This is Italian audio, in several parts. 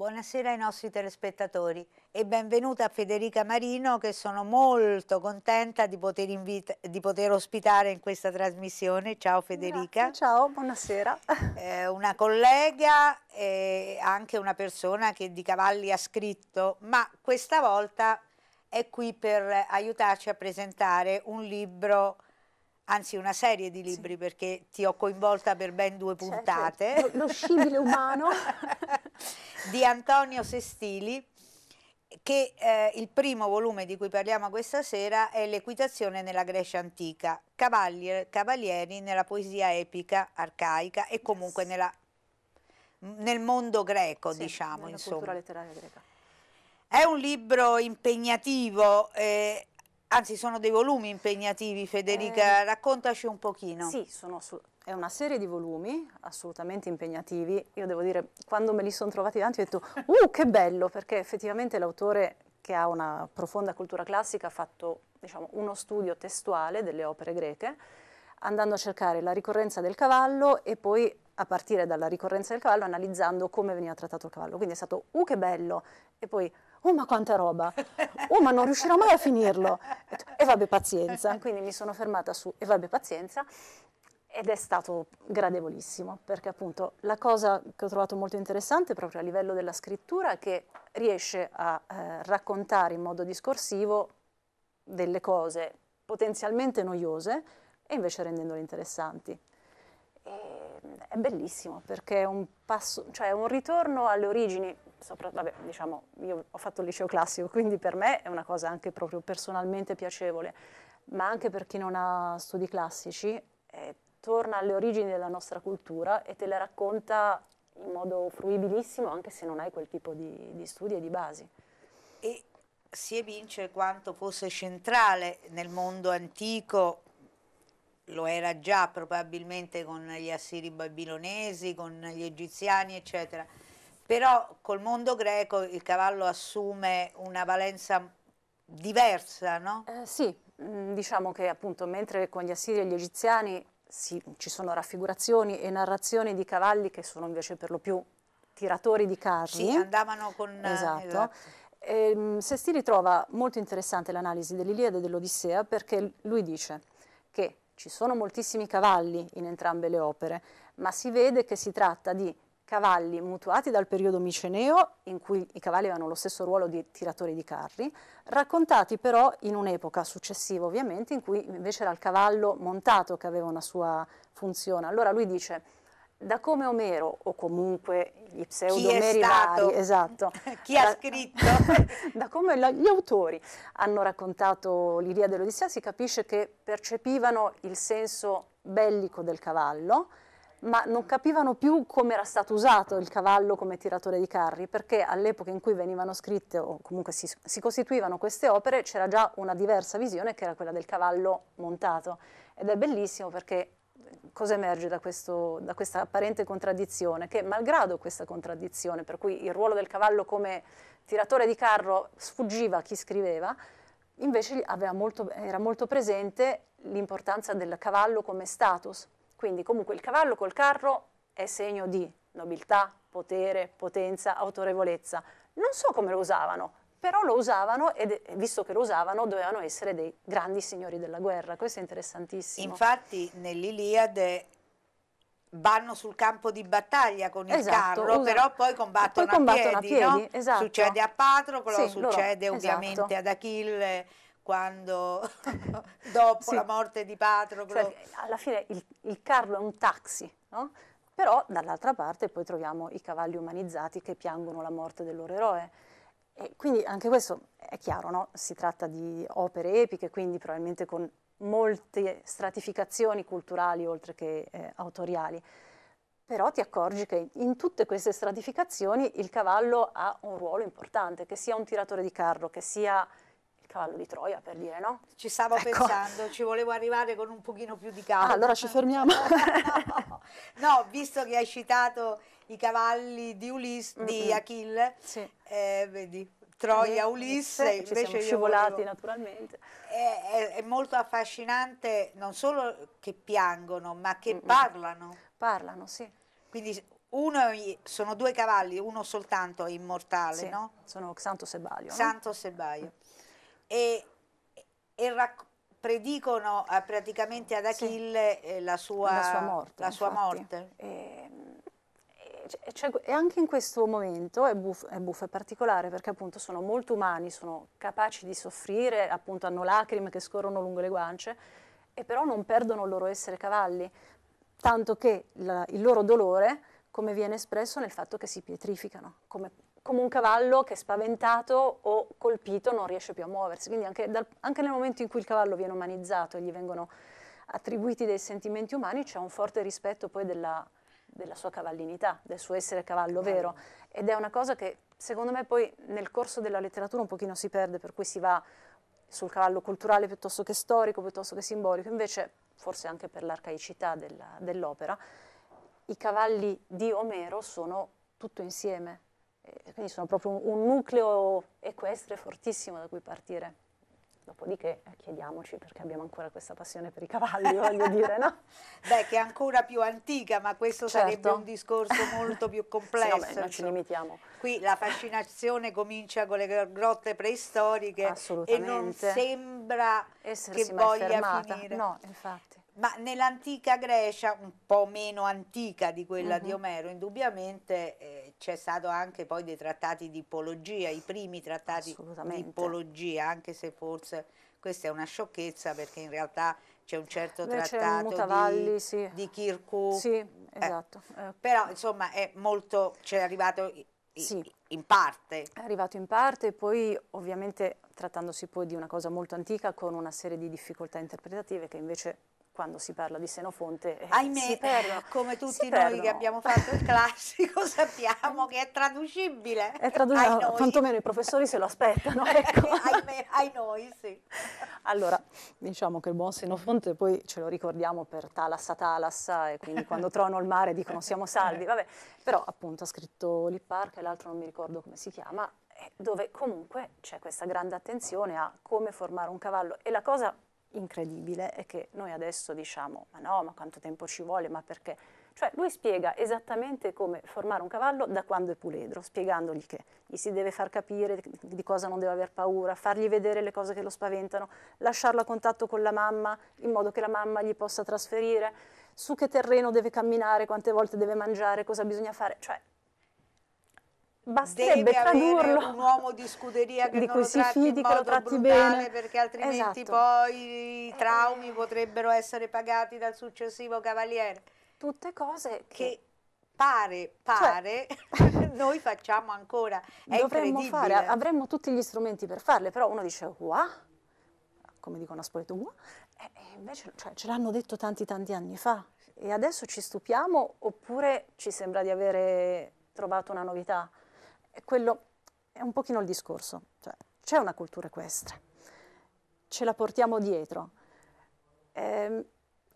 Buonasera ai nostri telespettatori e benvenuta a Federica Marino che sono molto contenta di poter, di poter ospitare in questa trasmissione. Ciao Federica. Grazie, ciao, buonasera. Eh, una collega e anche una persona che di cavalli ha scritto, ma questa volta è qui per aiutarci a presentare un libro anzi una serie di libri sì. perché ti ho coinvolta per ben due puntate. Certo. Lo, lo scibile umano. di Antonio Sestili che eh, il primo volume di cui parliamo questa sera è L'equitazione nella Grecia antica, cavalier, cavalieri nella poesia epica, arcaica e comunque yes. nella, nel mondo greco, sì, diciamo. Nella insomma. cultura letteraria greca. È un libro impegnativo, eh, Anzi, sono dei volumi impegnativi, Federica, eh, raccontaci un pochino. Sì, sono, è una serie di volumi assolutamente impegnativi. Io devo dire, quando me li sono trovati davanti ho detto, uh, che bello, perché effettivamente l'autore che ha una profonda cultura classica ha fatto diciamo, uno studio testuale delle opere greche, andando a cercare la ricorrenza del cavallo e poi a partire dalla ricorrenza del cavallo analizzando come veniva trattato il cavallo. Quindi è stato, uh, che bello, e poi oh ma quanta roba, oh ma non riuscirò mai a finirlo, e eh, vabbè pazienza, quindi mi sono fermata su e eh, vabbè pazienza ed è stato gradevolissimo perché appunto la cosa che ho trovato molto interessante proprio a livello della scrittura è che riesce a eh, raccontare in modo discorsivo delle cose potenzialmente noiose e invece rendendole interessanti. E, è bellissimo perché è un, passo, cioè un ritorno alle origini sopra, vabbè, diciamo, io ho fatto il liceo classico, quindi per me è una cosa anche proprio personalmente piacevole, ma anche per chi non ha studi classici, eh, torna alle origini della nostra cultura e te le racconta in modo fruibilissimo anche se non hai quel tipo di, di studi e di basi. E si evince quanto fosse centrale nel mondo antico lo era già probabilmente con gli assiri babilonesi, con gli egiziani, eccetera però col mondo greco il cavallo assume una valenza diversa, no? Eh, sì, mm, diciamo che appunto mentre con gli assiri e gli egiziani sì, ci sono raffigurazioni e narrazioni di cavalli che sono invece per lo più tiratori di carri. Sì, andavano con... Eh, esatto. esatto. Ehm, e, Sesti ritrova molto interessante l'analisi dell'Iliade e dell'Odissea perché lui dice che ci sono moltissimi cavalli in entrambe le opere, ma si vede che si tratta di cavalli mutuati dal periodo miceneo, in cui i cavalli avevano lo stesso ruolo di tiratori di carri, raccontati però in un'epoca successiva ovviamente, in cui invece era il cavallo montato che aveva una sua funzione. Allora lui dice, da come Omero, o comunque gli pseudomeri vari, esatto, chi ha scritto, da come la, gli autori hanno raccontato l'Iria dell'Odissea, si capisce che percepivano il senso bellico del cavallo, ma non capivano più come era stato usato il cavallo come tiratore di carri, perché all'epoca in cui venivano scritte o comunque si, si costituivano queste opere c'era già una diversa visione che era quella del cavallo montato. Ed è bellissimo perché eh, cosa emerge da, questo, da, questa apparente contraddizione? Che malgrado questa contraddizione, per cui il ruolo del cavallo come tiratore di carro sfuggiva a chi scriveva, invece molto, era molto presente l'importanza del cavallo come status, quindi comunque il cavallo col carro è segno di nobiltà, potere, potenza, autorevolezza. Non so come lo usavano, però lo usavano e visto che lo usavano dovevano essere dei grandi signori della guerra, questo è interessantissimo. Infatti nell'Iliade vanno sul campo di battaglia con il esatto, carro, usa... però poi combattono, poi combattono a piedi, a piedi no? esatto. succede a Patroclo, sì, succede loro, ovviamente esatto. ad Achille quando dopo sì. la morte di Patroclo. Cioè, alla fine il, il, Carlo è un taxi, no? però dall'altra parte poi troviamo i cavalli umanizzati che piangono la morte del loro eroe. E quindi anche questo è chiaro, no? si tratta di opere epiche, quindi probabilmente con molte stratificazioni culturali oltre che eh, autoriali. Però ti accorgi che in tutte queste stratificazioni il cavallo ha un ruolo importante, che sia un tiratore di carro, che sia cavallo di Troia, per dire, no? Ci stavo ecco. pensando, ci volevo arrivare con un pochino più di calma. Ah, allora ci fermiamo. no, no, visto che hai citato i cavalli di, Ulisse, mm -hmm. di Achille, sì. eh, vedi, Troia, Ulisse, invece ci siamo scivolati volevo... naturalmente. È, è, è, molto affascinante non solo che piangono, ma che mm -mm. parlano. Parlano, sì. Quindi uno, sono due cavalli, uno soltanto è immortale, sì. no? Sono Santo Sebaio. Santo no? Sebaio e, e rac- predicono eh, praticamente ad Achille sì. Eh, la, sua, la, sua, morte. La sua morte. Ehm, e, e, cioè, e, anche in questo momento è buffo, è buffo, è particolare perché appunto sono molto umani, sono capaci di soffrire, appunto hanno lacrime che scorrono lungo le guance e però non perdono il loro essere cavalli, tanto che la, il loro dolore come viene espresso nel fatto che si pietrificano, come, come, un cavallo che spaventato o colpito non riesce più a muoversi. Quindi anche, dal, anche nel momento in cui il cavallo viene umanizzato e gli vengono attribuiti dei sentimenti umani, c'è un forte rispetto poi della, della sua cavallinità, del suo essere cavallo vero. Ed è una cosa che secondo me poi nel corso della letteratura un pochino si perde, per cui si va sul cavallo culturale piuttosto che storico, piuttosto che simbolico, invece forse anche per l'arcaicità della, dell'opera i cavalli di Omero sono tutto insieme, eh, quindi sono proprio un, nucleo equestre fortissimo da cui partire. Dopodiché eh, chiediamoci perché abbiamo ancora questa passione per i cavalli, voglio dire, no? Beh, che è ancora più antica, ma questo certo. sarebbe un discorso molto più complesso. sì, no, beh, non ci limitiamo. Qui la fascinazione comincia con le grotte preistoriche e non sembra che voglia fermata. finire. No, infatti. Ma nell'antica Grecia, un po' meno antica di quella uh-huh. di mhm. Omero, indubbiamente eh, c'è stato anche poi dei trattati di ipologia, i primi trattati di ipologia, anche se forse questa è una sciocchezza perché in realtà c'è un certo Beh, trattato di, sì. di Kirku. Sì, eh, esatto. Eh, però insomma è molto, c'è arrivato sì. in parte. È arrivato in parte, poi ovviamente trattandosi poi di una cosa molto antica con una serie di difficoltà interpretative che invece quando si parla di Senofonte eh, Ahimè, perdono, eh, come tutti noi perdono. che abbiamo fatto il classico sappiamo che è traducibile. È traducibile, quantomeno i professori se lo aspettano. Ecco. Ahimè, ai noi, sì. Allora, diciamo che il buon Senofonte poi ce lo ricordiamo per Talassa Talassa e eh, quindi quando trono il mare dicono siamo salvi, vabbè, però appunto ha scritto Lippark e l'altro non mi ricordo come si chiama, eh, dove comunque c'è questa grande attenzione a come formare un cavallo e la cosa incredibile è che noi adesso diciamo ma no, ma quanto tempo ci vuole, ma perché? Cioè lui spiega esattamente come formare un cavallo da quando è puledro, spiegandogli che gli si deve far capire di cosa non deve aver paura, fargli vedere le cose che lo spaventano, lasciarlo a contatto con la mamma in modo che la mamma gli possa trasferire, su che terreno deve camminare, quante volte deve mangiare, cosa bisogna fare. Cioè basterebbe tradurlo un uomo di scuderia che di non lo tratti fidi, che lo tratti bene perché altrimenti esatto. poi i traumi potrebbero essere pagati dal successivo cavaliere tutte cose che, che pare pare cioè, noi facciamo ancora è dovremmo fare avremmo tutti gli strumenti per farle però uno dice qua come dicono a Spoleto e invece cioè, ce l'hanno detto tanti tanti anni fa e adesso ci stupiamo oppure ci sembra di avere trovato una novità e quello è un pochino il discorso, cioè c'è una cultura equestre, ce la portiamo dietro. Eh,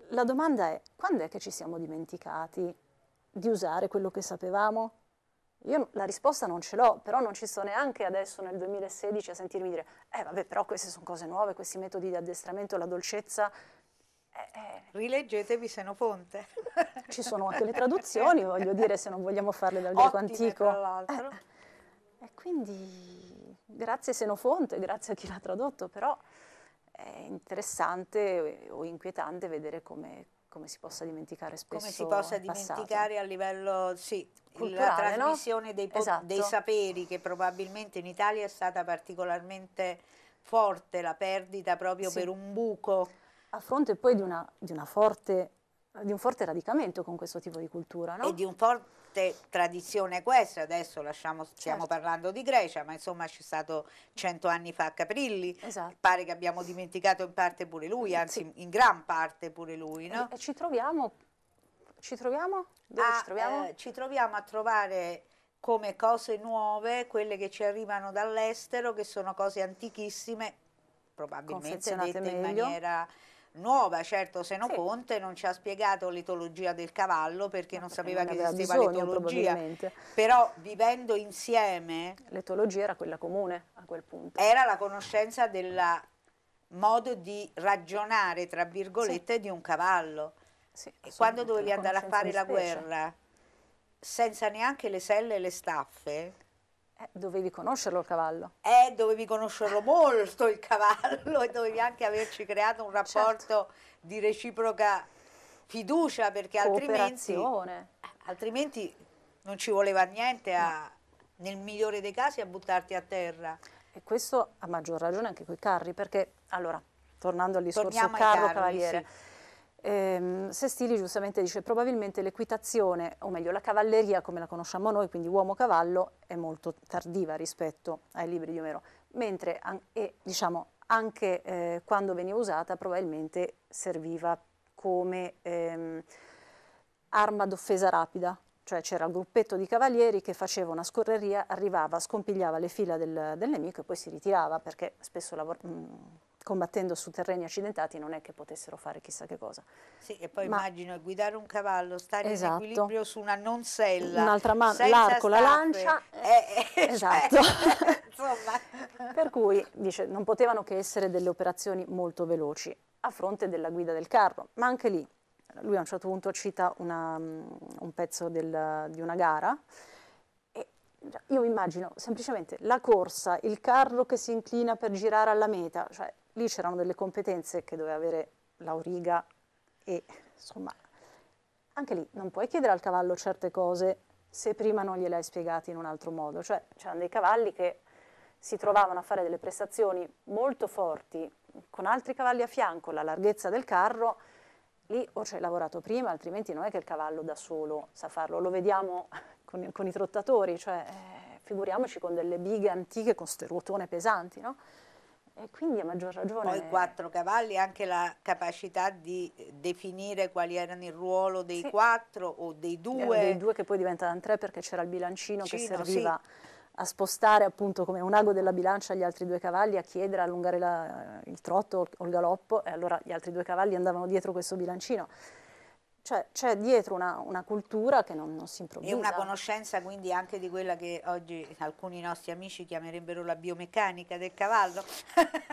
la domanda è, quando è che ci siamo dimenticati di usare quello che sapevamo? Io la risposta non ce l'ho, però non ci sto neanche adesso nel 2016 a sentirmi dire, eh vabbè, però queste sono cose nuove, questi metodi di addestramento, la dolcezza. Eh, eh. Rileggetevi Senoponte. ci sono anche le traduzioni, voglio dire, se non vogliamo farle dal greco Ottime, antico. Tra l'altro. Eh. E quindi grazie Senofonte, grazie a chi l'ha tradotto, però è interessante o inquietante vedere come, come si possa dimenticare spesso Come si possa dimenticare a livello, sì, Culturale, la trasmissione no? dei, esatto. dei saperi che probabilmente in Italia è stata particolarmente forte, la perdita proprio sì. per un buco. A fronte poi di, una, di, una forte, di un forte radicamento con questo tipo di cultura, no? E di un forte parte tradizione questa, adesso lasciamo, stiamo certo. parlando di Grecia, ma insomma c'è stato cento anni fa Caprilli, esatto. pare che abbiamo dimenticato in parte pure lui, anzi sì. in gran parte pure lui. No? E, eh, e ci troviamo, ci troviamo? Dove a, ci troviamo? Eh, ci troviamo a trovare come cose nuove quelle che ci arrivano dall'estero, che sono cose antichissime, probabilmente dette meglio. in maniera nuova, certo Seno sì. Ponte non ci ha spiegato l'etologia del cavallo perché non sapeva non che esisteva l'etologia, però vivendo insieme... L'etologia era quella comune a quel punto. Era la conoscenza del modo di ragionare, tra virgolette, sì. di un cavallo. Sì, e quando dovevi andare a fare la guerra senza neanche le selle e le staffe, eh, dovevi conoscerlo il cavallo. Eh, dovevi conoscerlo molto il cavallo e dovevi anche averci creato un certo. rapporto certo. di reciproca fiducia perché altrimenti, eh, altrimenti non ci voleva niente a, no. nel migliore dei casi a buttarti a terra. E questo a maggior ragione anche coi carri perché allora, tornando al discorso Torniamo Carlo carri, Cavaliere. Sì Ehm, Sestili giustamente dice probabilmente l'equitazione, o meglio la cavalleria come la conosciamo noi, quindi uomo-cavallo, è molto tardiva rispetto ai libri di Omero, mentre an- e, diciamo, anche eh, quando veniva usata probabilmente serviva come ehm, arma d'offesa rapida, cioè c'era il gruppetto di cavalieri che faceva una scorreria, arrivava, scompigliava le fila del, del nemico e poi si ritirava perché spesso lavorava... mh, mm, combattendo su terreni accidentati non è che potessero fare chissà che cosa. Sì, e poi Ma, immagino guidare un cavallo, stare esatto. in equilibrio su una non sella, un'altra mano, l'arco, la lancia. Eh, eh, cioè, esatto. Cioè, per cui dice, non potevano che essere delle operazioni molto veloci a fronte della guida del carro. Ma anche lì, lui a un certo punto cita una, mm, un pezzo del, di una gara cioè, io immagino semplicemente la corsa, il carro che si inclina per girare alla meta, cioè lì c'erano delle competenze che doveva avere l'Auriga e insomma anche lì non puoi chiedere al cavallo certe cose se prima non gliele hai spiegate in un altro modo, cioè c'erano dei cavalli che si trovavano a fare delle prestazioni molto forti con altri cavalli a fianco, la larghezza del carro, lì o ci hai lavorato prima, altrimenti non è che il cavallo da solo sa farlo, lo vediamo con, con i trottatori, cioè eh, figuriamoci con delle bighe antiche con ste ruotone pesanti, no? E quindi a maggior ragione... Poi quattro cavalli, anche la capacità di definire quali erano il ruolo dei sì. quattro o dei due. dei due che poi diventavano tre perché c'era il bilancino Cino, che serviva... Sì a spostare appunto come un ago della bilancia gli altri due cavalli, a chiedere, a allungare la, il trotto o il galoppo e allora gli altri due cavalli andavano dietro questo bilancino. Cioè, c'è dietro una, una cultura che non, non, si improvvisa. E una conoscenza quindi anche di quella che oggi alcuni nostri amici chiamerebbero la biomeccanica del cavallo.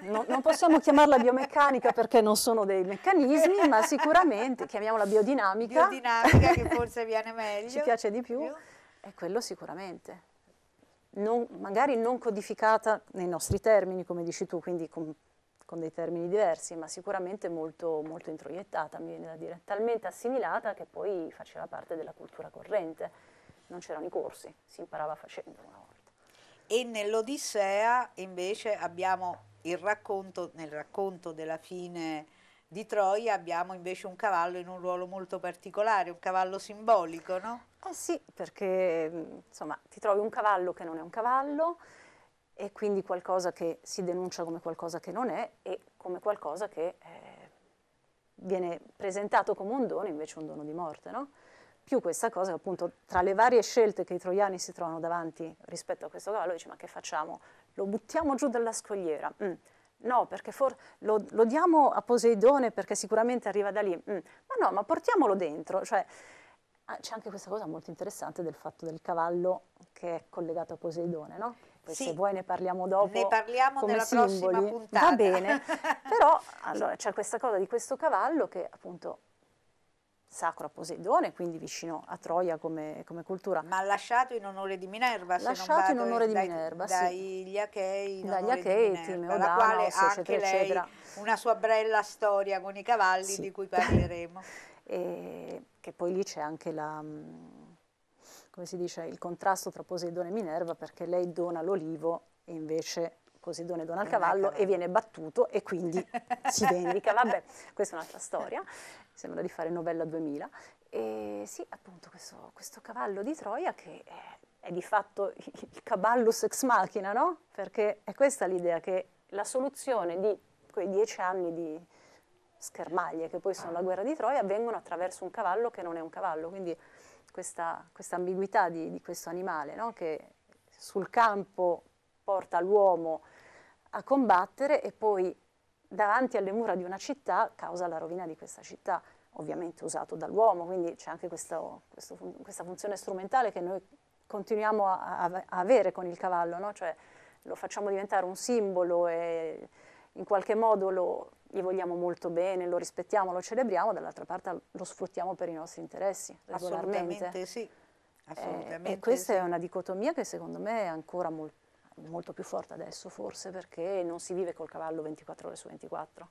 No, non possiamo chiamarla biomeccanica perché non sono dei meccanismi, ma sicuramente chiamiamola biodinamica. Biodinamica che forse viene meglio. Ci piace di più, È quello sicuramente. Non, magari non codificata nei nostri termini, come dici tu, quindi con con dei termini diversi, ma sicuramente molto, molto introiettata, mi viene da dire, talmente assimilata che poi faceva parte della cultura corrente. Non c'erano i corsi, si imparava facendo una volta. E nell'Odissea invece abbiamo il racconto, nel racconto della fine di Troia abbiamo invece un cavallo in un ruolo molto particolare, un cavallo simbolico, no? Eh sì, perché mm, insomma ti trovi un cavallo che non è un cavallo, e quindi qualcosa che si denuncia come qualcosa che non è e come qualcosa che eh, viene presentato come un dono, invece un dono di morte, no? Più questa cosa, appunto, tra le varie scelte che i troiani si trovano davanti rispetto a questo cavallo, dice ma che facciamo? Lo buttiamo giù dalla scogliera? Mm. No, perché lo, lo, diamo a Poseidone perché sicuramente arriva da lì. Mm. Ma no, ma portiamolo dentro. Cioè, ah, c'è anche questa cosa molto interessante del fatto del cavallo che è collegato a Poseidone, no? poi sì, se vuoi ne parliamo dopo. Ne parliamo nella simboli. prossima puntata. Va bene, però allora, c'è questa cosa di questo cavallo che appunto sacro a Poseidone, quindi vicino a Troia come, come, cultura. Ma lasciato in onore di Minerva, lasciato in onore di dai, Minerva, dai, sì. Achei, dagli Achei, Timeodamo, la quale eccetera, lei, eccetera. una sua bella storia con i cavalli sì. di cui parleremo. e, che poi lì c'è anche la come si dice, il contrasto tra Poseidone e Minerva perché lei dona l'olivo e invece Poseidone dona il cavallo, e viene battuto e quindi si vendica. Vabbè, questa è un'altra storia, sembra di fare novella 2000. E sì, appunto questo, questo cavallo di Troia che è, è di fatto il caballus ex machina, no? Perché è questa l'idea che la soluzione di quei dieci anni di schermaglie che poi sono la ah. guerra di Troia vengono attraverso un cavallo che non è un cavallo, quindi questa, questa ambiguità di, di, questo animale no? che sul campo porta l'uomo a combattere e poi davanti alle mura di una città causa la rovina di questa città, ovviamente usato dall'uomo, quindi c'è anche questo, questo, questa funzione strumentale che noi continuiamo a, a avere con il cavallo, no? cioè lo facciamo diventare un simbolo e in qualche modo lo gli vogliamo molto bene, lo rispettiamo, lo celebriamo, dall'altra parte lo sfruttiamo per i nostri interessi Assolutamente sì. Assolutamente eh, e questa sì. è una dicotomia che secondo me è ancora mol molto più forte adesso forse perché non si vive col cavallo 24 ore su 24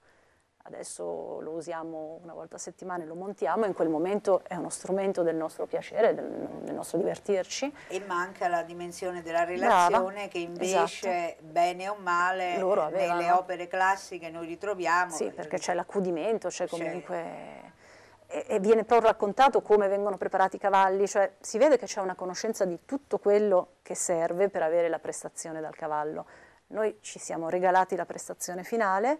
adesso lo usiamo una volta a settimana e lo montiamo, in quel momento è uno strumento del nostro piacere, del, del nostro divertirci. E manca la dimensione della relazione Brava, che invece, esatto. bene o male, nelle opere classiche noi ritroviamo. Sì, perché c'è l'accudimento, c'è comunque... E, e viene proprio raccontato come vengono preparati i cavalli, cioè si vede che c'è una conoscenza di tutto quello che serve per avere la prestazione dal cavallo. Noi ci siamo regalati la prestazione finale,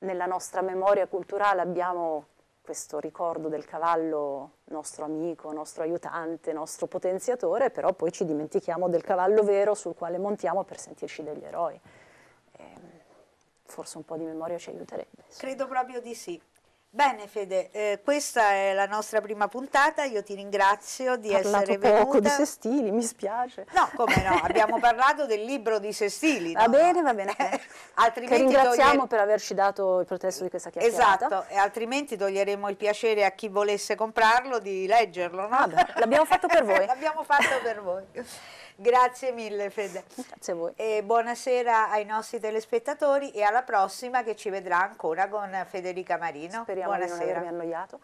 nella nostra memoria culturale abbiamo questo ricordo del cavallo nostro amico, nostro aiutante, nostro potenziatore, però poi ci dimentichiamo del cavallo vero sul quale montiamo per sentirci degli eroi. E ehm, forse un po' di memoria ci aiuterebbe. Credo proprio di sì. Bene Fede, eh, questa è la nostra prima puntata, io ti ringrazio di parlato essere venuta. poco di Sestili, mi spiace. No, come no, abbiamo parlato del libro di Sestili. No? Va bene, va bene. Eh, altrimenti ringraziamo togliere... per averci dato il protesto di questa chiacchierata. Esatto, e altrimenti toglieremo il piacere a chi volesse comprarlo di leggerlo, no? Vabbè, l'abbiamo fatto per voi. l'abbiamo fatto per voi. Grazie mille Fede. Grazie a voi. E buonasera ai nostri telespettatori e alla prossima che ci vedrà ancora con Federica Marino. Speriamo buonasera. di non avervi annoiato.